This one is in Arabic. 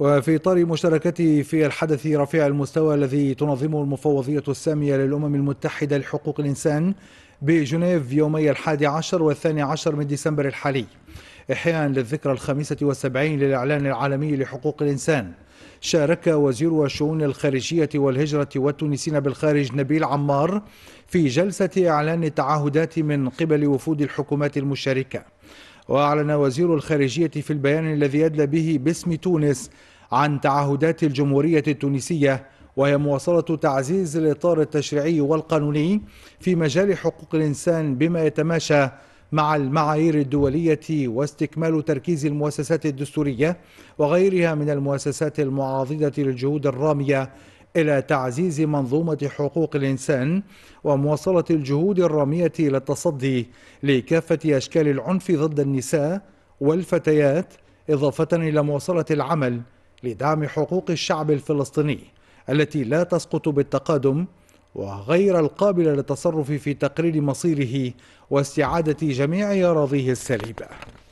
وفي إطار مشاركته في الحدث رفيع المستوى الذي تنظمه المفوضية السامية للأمم المتحدة لحقوق الإنسان بجنيف يومي الحادي عشر والثاني عشر من ديسمبر الحالي إحياء للذكرى الخامسة والسبعين للإعلان العالمي لحقوق الإنسان شارك وزير الشؤون الخارجية والهجرة والتونسيين بالخارج نبيل عمار في جلسة إعلان التعهدات من قبل وفود الحكومات المشاركة وأعلن وزير الخارجية في البيان الذي أدلى به باسم تونس عن تعهدات الجمهورية التونسية وهي مواصلة تعزيز الإطار التشريعي والقانوني في مجال حقوق الإنسان بما يتماشى مع المعايير الدولية واستكمال تركيز المؤسسات الدستورية وغيرها من المؤسسات المعاضدة للجهود الرامية إلى تعزيز منظومة حقوق الإنسان ومواصلة الجهود الرامية للتصدي لكافة أشكال العنف ضد النساء والفتيات إضافة إلى مواصلة العمل لدعم حقوق الشعب الفلسطيني التي لا تسقط بالتقادم وغير القابلة للتصرف في تقرير مصيره واستعادة جميع أراضيه السليبة